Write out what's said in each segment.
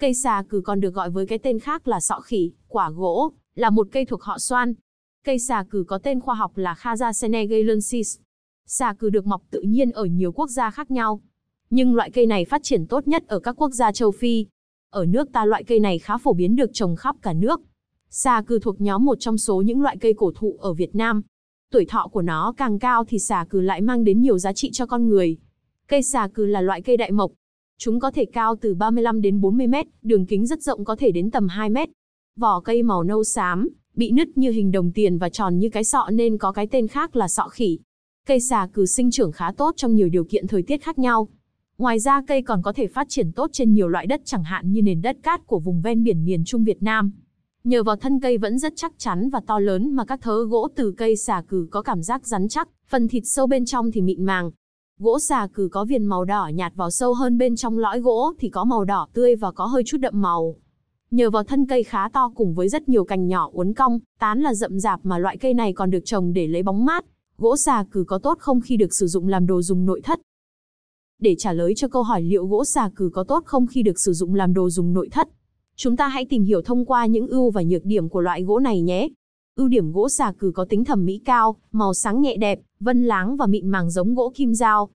Cây xà cừ còn được gọi với cái tên khác là sọ khỉ, quả gỗ, là một cây thuộc họ xoan. Cây xà cừ có tên khoa học là Khazasene Xà cừ được mọc tự nhiên ở nhiều quốc gia khác nhau. Nhưng loại cây này phát triển tốt nhất ở các quốc gia châu Phi. Ở nước ta loại cây này khá phổ biến được trồng khắp cả nước. Xà cừ thuộc nhóm một trong số những loại cây cổ thụ ở Việt Nam. Tuổi thọ của nó càng cao thì xà cừ lại mang đến nhiều giá trị cho con người. Cây xà cừ là loại cây đại mộc, Chúng có thể cao từ 35 đến 40 mét, đường kính rất rộng có thể đến tầm 2 mét. Vỏ cây màu nâu xám, bị nứt như hình đồng tiền và tròn như cái sọ nên có cái tên khác là sọ khỉ. Cây xà cừ sinh trưởng khá tốt trong nhiều điều kiện thời tiết khác nhau. Ngoài ra cây còn có thể phát triển tốt trên nhiều loại đất chẳng hạn như nền đất cát của vùng ven biển miền Trung Việt Nam. Nhờ vào thân cây vẫn rất chắc chắn và to lớn mà các thớ gỗ từ cây xà cừ có cảm giác rắn chắc, phần thịt sâu bên trong thì mịn màng, Gỗ xà cừ có viền màu đỏ nhạt vào sâu hơn bên trong lõi gỗ thì có màu đỏ tươi và có hơi chút đậm màu. Nhờ vào thân cây khá to cùng với rất nhiều cành nhỏ uốn cong, tán là rậm rạp mà loại cây này còn được trồng để lấy bóng mát. Gỗ xà cừ có tốt không khi được sử dụng làm đồ dùng nội thất? Để trả lời cho câu hỏi liệu gỗ xà cừ có tốt không khi được sử dụng làm đồ dùng nội thất, chúng ta hãy tìm hiểu thông qua những ưu và nhược điểm của loại gỗ này nhé. Ưu điểm gỗ xà cừ có tính thẩm mỹ cao, màu sáng nhẹ đẹp, vân láng và mịn màng giống gỗ kim dao,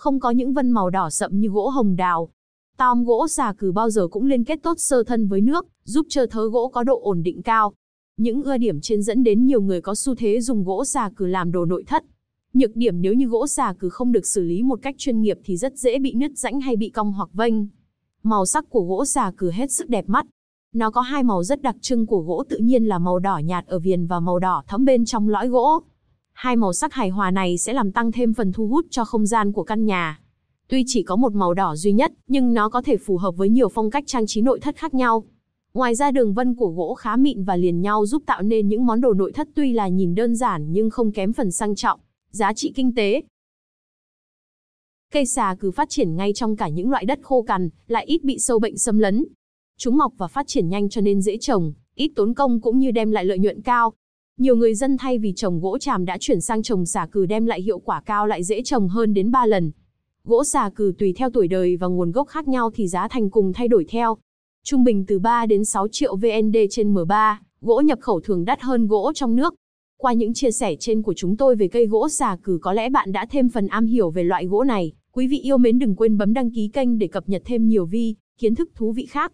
không có những vân màu đỏ sậm như gỗ hồng đào. Tom gỗ xà cừ bao giờ cũng liên kết tốt sơ thân với nước, giúp cho thớ gỗ có độ ổn định cao. Những ưa điểm trên dẫn đến nhiều người có xu thế dùng gỗ xà cừ làm đồ nội thất. Nhược điểm nếu như gỗ xà cừ không được xử lý một cách chuyên nghiệp thì rất dễ bị nứt rãnh hay bị cong hoặc vênh. Màu sắc của gỗ xà cừ hết sức đẹp mắt. Nó có hai màu rất đặc trưng của gỗ tự nhiên là màu đỏ nhạt ở viền và màu đỏ thẫm bên trong lõi gỗ. Hai màu sắc hài hòa này sẽ làm tăng thêm phần thu hút cho không gian của căn nhà. Tuy chỉ có một màu đỏ duy nhất, nhưng nó có thể phù hợp với nhiều phong cách trang trí nội thất khác nhau. Ngoài ra đường vân của gỗ khá mịn và liền nhau giúp tạo nên những món đồ nội thất tuy là nhìn đơn giản nhưng không kém phần sang trọng, giá trị kinh tế. Cây xà cứ phát triển ngay trong cả những loại đất khô cằn, lại ít bị sâu bệnh xâm lấn. Chúng mọc và phát triển nhanh cho nên dễ trồng, ít tốn công cũng như đem lại lợi nhuận cao. Nhiều người dân thay vì trồng gỗ tràm đã chuyển sang trồng xà cừ đem lại hiệu quả cao lại dễ trồng hơn đến 3 lần. Gỗ xà cừ tùy theo tuổi đời và nguồn gốc khác nhau thì giá thành cùng thay đổi theo. Trung bình từ 3 đến 6 triệu VND trên M3, gỗ nhập khẩu thường đắt hơn gỗ trong nước. Qua những chia sẻ trên của chúng tôi về cây gỗ xà cừ có lẽ bạn đã thêm phần am hiểu về loại gỗ này. Quý vị yêu mến đừng quên bấm đăng ký kênh để cập nhật thêm nhiều vi kiến thức thú vị khác.